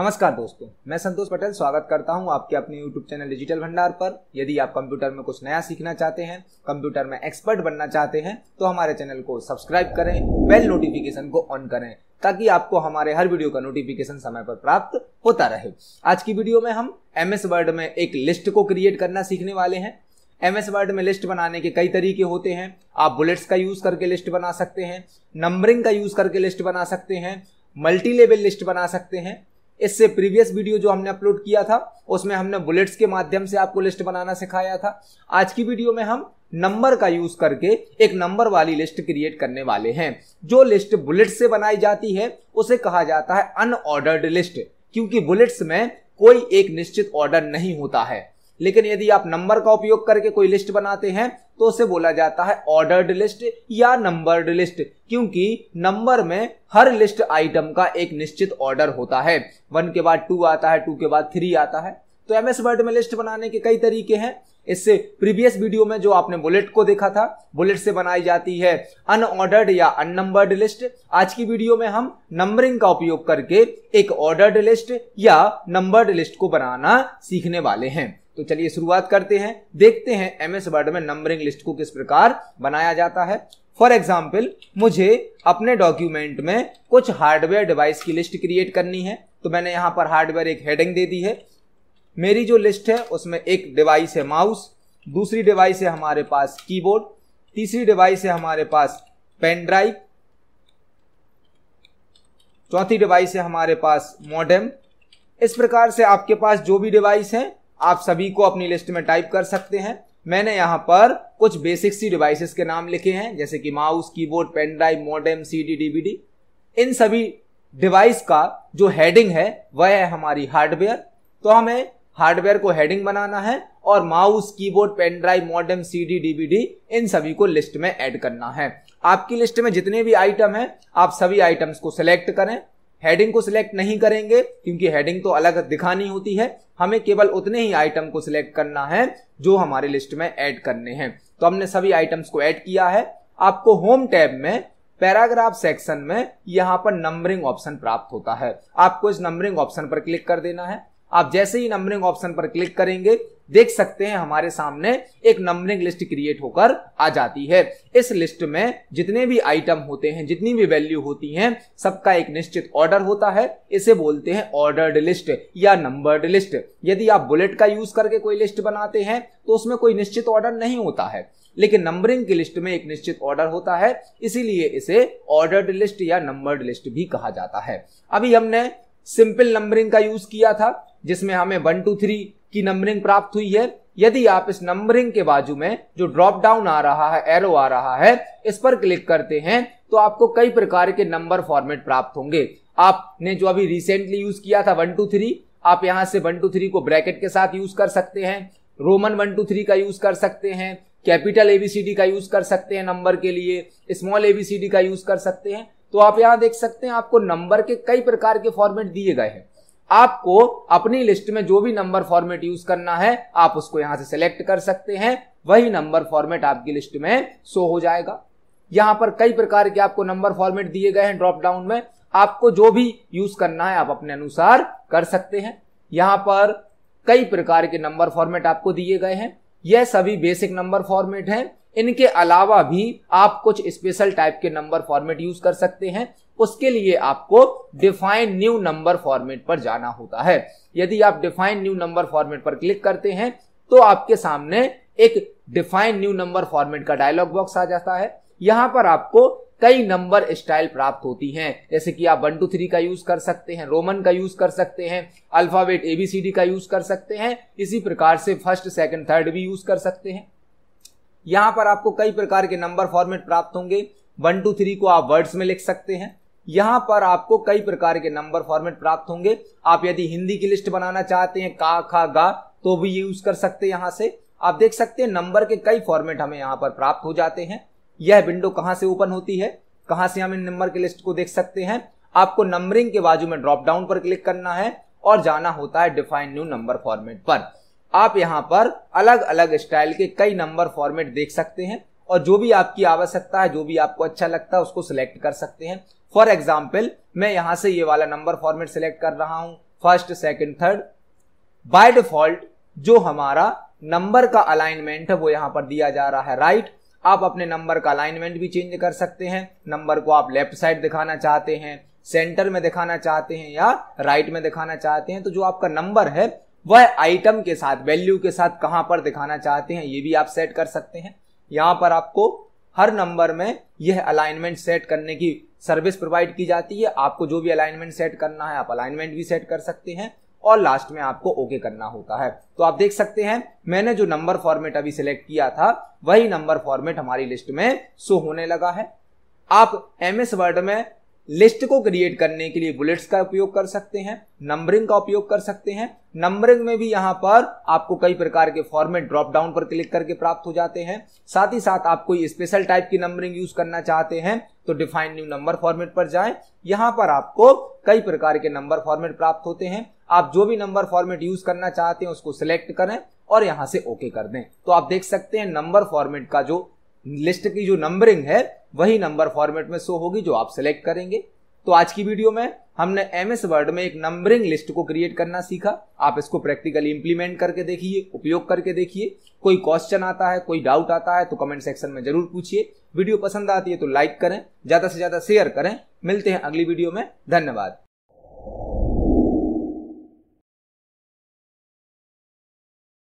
नमस्कार दोस्तों मैं संतोष पटेल स्वागत करता हूं आपके अपने YouTube चैनल डिजिटल भंडार पर यदि आप कंप्यूटर में कुछ नया सीखना चाहते हैं कंप्यूटर में एक्सपर्ट बनना चाहते हैं तो हमारे चैनल को सब्सक्राइब करें बेल नोटिफिकेशन को ऑन करें ताकि आपको हमारे हर वीडियो का नोटिफिकेशन समय पर प्राप्त होता रहे आज की वीडियो में हम एम एस वर्ड में एक लिस्ट को क्रिएट करना सीखने वाले हैं एम एस वर्ड में लिस्ट बनाने के कई तरीके होते हैं आप बुलेट्स का यूज करके लिस्ट बना सकते हैं नंबरिंग का यूज करके लिस्ट बना सकते हैं मल्टी लेवल लिस्ट बना सकते हैं इससे प्रीवियस वीडियो जो हमने अपलोड किया था उसमें हमने बुलेट्स के माध्यम से आपको लिस्ट बनाना सिखाया था आज की वीडियो में हम नंबर का यूज करके एक नंबर वाली लिस्ट क्रिएट करने वाले हैं जो लिस्ट बुलेट्स से बनाई जाती है उसे कहा जाता है अनऑर्डर्ड लिस्ट क्योंकि बुलेट्स में कोई एक निश्चित ऑर्डर नहीं होता है लेकिन यदि आप नंबर का उपयोग करके कोई लिस्ट बनाते हैं तो उसे बोला जाता है ऑर्डर्ड लिस्ट या नंबर्ड लिस्ट क्योंकि नंबर में हर लिस्ट आइटम का एक निश्चित ऑर्डर होता है वन के बाद टू आता है टू के बाद थ्री आता है तो एमएस वर्ड में लिस्ट बनाने के कई तरीके हैं इससे प्रीवियस वीडियो में जो आपने बुलेट को देखा था बुलेट से बनाई जाती है अनऑर्डर्ड या अननंबर्ड लिस्ट आज की वीडियो में हम नंबरिंग का उपयोग करके एक ऑर्डर्ड लिस्ट या नंबर्ड लिस्ट को बनाना सीखने वाले हैं तो चलिए शुरुआत करते हैं देखते हैं एम एस वर्ड में नंबरिंग लिस्ट को किस प्रकार बनाया जाता है फॉर एग्जाम्पल मुझे अपने डॉक्यूमेंट में कुछ हार्डवेयर डिवाइस की लिस्ट क्रिएट करनी है तो मैंने यहाँ पर हार्डवेयर एक हेडिंग दे दी है मेरी जो लिस्ट है उसमें एक डिवाइस है माउस दूसरी डिवाइस है हमारे पास कीबोर्ड तीसरी डिवाइस है हमारे पास पेन ड्राइव चौथी डिवाइस है हमारे पास मॉडेम इस प्रकार से आपके पास जो भी डिवाइस है आप सभी को अपनी लिस्ट में टाइप कर सकते हैं मैंने यहाँ पर कुछ बेसिक सी डिवाइसेस के नाम लिखे हैं जैसे कि mouse keyboard pen drive modem CD DVD इन सभी डिवाइस का जो हेडिंग है वह है हमारी हार्डवेयर तो हमें हार्डवेयर को हेडिंग बनाना है और mouse keyboard pen drive modem CD DVD इन सभी को लिस्ट में ऐड करना है आपकी लिस्ट में जितने भी आइटम हैं आप सभी आइटम्स को सिलेक्ट करें हेडिंग को सिलेक्ट नहीं करेंगे क्योंकि हेडिंग तो अलग दिखानी होती है हमें केवल उतने ही आइटम को सिलेक्ट करना है जो हमारे लिस्ट में ऐड करने हैं तो हमने सभी आइटम्स को ऐड किया है आपको होम टैब में पैराग्राफ सेक्शन में यहाँ पर नंबरिंग ऑप्शन प्राप्त होता है आपको इस नंबरिंग ऑप्शन पर क्लिक कर देना है आप जैसे ही नंबरिंग ऑप्शन पर क्लिक करेंगे देख सकते हैं हमारे सामने एक नंबरिंग लिस्ट क्रिएट होकर आ जाती है इस लिस्ट में जितने भी आइटम होते हैं जितनी भी वैल्यू होती हैं सबका एक निश्चित ऑर्डर होता है इसे बोलते हैं ऑर्डर्ड लिस्ट या नंबर्ड लिस्ट यदि आप बुलेट का यूज करके कोई लिस्ट बनाते हैं तो उसमें कोई निश्चित ऑर्डर नहीं होता है लेकिन नंबरिंग की लिस्ट में एक निश्चित ऑर्डर होता है इसीलिए इसे ऑर्डर्ड लिस्ट या नंबर्ड लिस्ट भी कहा जाता है अभी हमने सिंपल नंबरिंग का यूज किया था जिसमें हमें वन टू थ्री की नंबरिंग प्राप्त हुई है यदि आप इस नंबरिंग के बाजू में जो ड्रॉप डाउन आ रहा है एरो आ रहा है इस पर क्लिक करते हैं तो आपको कई प्रकार के नंबर फॉर्मेट प्राप्त होंगे आपने जो अभी रिसेंटली यूज किया था वन टू थ्री आप यहां से वन टू थ्री को ब्रैकेट के साथ यूज कर सकते हैं रोमन वन टू थ्री का यूज कर सकते हैं कैपिटल एबीसीडी का यूज कर सकते हैं नंबर के लिए स्मॉल एबीसीडी का यूज कर सकते हैं तो आप यहां देख सकते हैं आपको नंबर के कई प्रकार के फॉर्मेट दिए गए हैं आपको अपनी लिस्ट में जो भी नंबर फॉर्मेट यूज करना है आप उसको यहां से सिलेक्ट कर सकते हैं वही नंबर फॉर्मेट आपकी लिस्ट में शो हो जाएगा यहां पर कई प्रकार के आपको नंबर फॉर्मेट दिए गए हैं ड्रॉप डाउन में आपको जो भी यूज करना है आप अपने अनुसार कर सकते हैं यहां पर कई प्रकार के नंबर फॉर्मेट आपको दिए गए हैं यह सभी बेसिक नंबर फॉर्मेट हैं इनके अलावा भी आप कुछ स्पेशल टाइप के नंबर फॉर्मेट यूज कर सकते हैं उसके लिए आपको डिफाइन न्यू नंबर फॉर्मेट पर जाना होता है यदि आप डिफाइन न्यू नंबर फॉर्मेट पर क्लिक करते हैं तो आपके सामने एक डिफाइन न्यू नंबर फॉर्मेट का डायलॉग बॉक्स आ जाता है यहाँ पर आपको कई नंबर स्टाइल प्राप्त होती हैं जैसे कि आप वन टू थ्री का यूज कर सकते हैं रोमन का यूज कर सकते हैं अल्फाबेट एबीसीडी का यूज कर सकते हैं इसी प्रकार से फर्स्ट सेकंड थर्ड भी यूज कर सकते हैं यहां पर आपको कई प्रकार के नंबर फॉर्मेट प्राप्त होंगे वन टू थ्री को आप वर्ड्स में लिख सकते हैं यहाँ पर आपको कई प्रकार के नंबर फॉर्मेट प्राप्त होंगे आप यदि हिंदी की लिस्ट बनाना चाहते हैं का खा गा तो भी यूज कर सकते हैं यहाँ से आप देख सकते हैं नंबर के कई फॉर्मेट हमें यहाँ पर प्राप्त हो जाते हैं यह विंडो कहां से ओपन होती है कहां से हम इन नंबर की लिस्ट को देख सकते हैं आपको नंबरिंग के बाजू में ड्रॉप डाउन पर क्लिक करना है और जाना होता है डिफाइन न्यू नंबर फॉर्मेट पर आप यहां पर अलग अलग स्टाइल के कई नंबर फॉर्मेट देख सकते हैं और जो भी आपकी आवश्यकता है जो भी आपको अच्छा लगता है उसको सिलेक्ट कर सकते हैं फॉर एग्जाम्पल मैं यहां से ये वाला नंबर फॉर्मेट सिलेक्ट कर रहा हूँ first second third by default जो हमारा नंबर का अलाइनमेंट है वो यहां पर दिया जा रहा है राइट right. आप अपने नंबर का अलाइनमेंट भी चेंज कर सकते हैं नंबर को आप लेफ्ट साइड दिखाना चाहते हैं सेंटर में दिखाना चाहते हैं या राइट में दिखाना चाहते हैं तो जो आपका नंबर है वह आइटम के साथ वैल्यू के साथ कहां पर दिखाना चाहते हैं ये भी आप सेट कर सकते हैं यहाँ पर आपको हर नंबर में यह अलाइनमेंट सेट करने की सर्विस प्रोवाइड की जाती है आपको जो भी अलाइनमेंट सेट करना है आप अलाइनमेंट भी सेट कर सकते हैं और लास्ट में आपको ओके okay करना होता है तो आप देख सकते हैं मैंने जो नंबर फॉर्मेट अभी सिलेक्ट किया था वही नंबर फॉर्मेट हमारी लिस्ट में शो होने लगा है आप एम एस वर्ड में लिस्ट को क्रिएट करने के लिए बुलेट्स का उपयोग कर सकते हैं नंबरिंग का उपयोग कर सकते हैं नंबरिंग में भी यहां पर आपको कई प्रकार के फॉर्मेट ड्रॉप डाउन पर क्लिक करके प्राप्त हो जाते हैं साथ ही साथ आप कोई स्पेशल टाइप की नंबरिंग यूज करना चाहते हैं तो डिफाइन न्यू नंबर फॉर्मेट पर जाएं यहाँ पर आपको कई प्रकार के नंबर फॉर्मेट प्राप्त होते हैं आप जो भी नंबर फॉर्मेट यूज करना चाहते हैं उसको सिलेक्ट करें और यहाँ से ओके कर दें तो आप देख सकते हैं नंबर फॉर्मेट का जो लिस्ट की जो नंबरिंग है वही नंबर फॉर्मेट में शो होगी जो आप सेलेक्ट करेंगे तो आज की वीडियो में हमने एम एस वर्ड में एक नंबरिंग लिस्ट को क्रिएट करना सीखा आप इसको प्रैक्टिकली इंप्लीमेंट करके देखिए उपयोग करके देखिए कोई क्वेश्चन आता है कोई डाउट आता है तो कमेंट सेक्शन में जरूर पूछिए वीडियो पसंद आती है तो लाइक करें ज़्यादा से ज़्यादा शेयर करें मिलते हैं अगली वीडियो में धन्यवाद